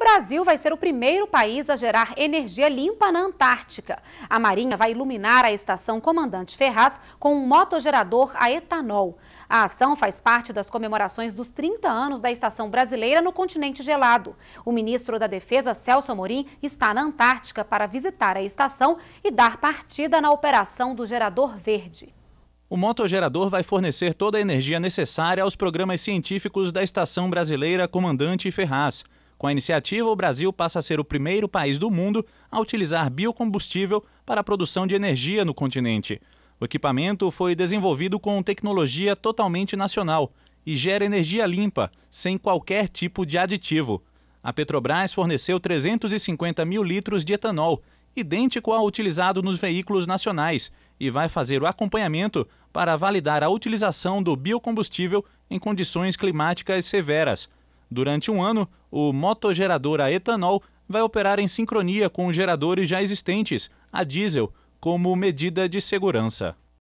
Brasil vai ser o primeiro país a gerar energia limpa na Antártica. A Marinha vai iluminar a estação Comandante Ferraz com um motogerador a etanol. A ação faz parte das comemorações dos 30 anos da estação brasileira no continente gelado. O ministro da Defesa, Celso Amorim, está na Antártica para visitar a estação e dar partida na operação do gerador verde. O motogerador vai fornecer toda a energia necessária aos programas científicos da Estação Brasileira Comandante Ferraz. Com a iniciativa, o Brasil passa a ser o primeiro país do mundo a utilizar biocombustível para a produção de energia no continente. O equipamento foi desenvolvido com tecnologia totalmente nacional e gera energia limpa, sem qualquer tipo de aditivo. A Petrobras forneceu 350 mil litros de etanol, idêntico ao utilizado nos veículos nacionais, e vai fazer o acompanhamento para validar a utilização do biocombustível em condições climáticas severas. Durante um ano, o motogerador a etanol vai operar em sincronia com geradores já existentes, a diesel, como medida de segurança.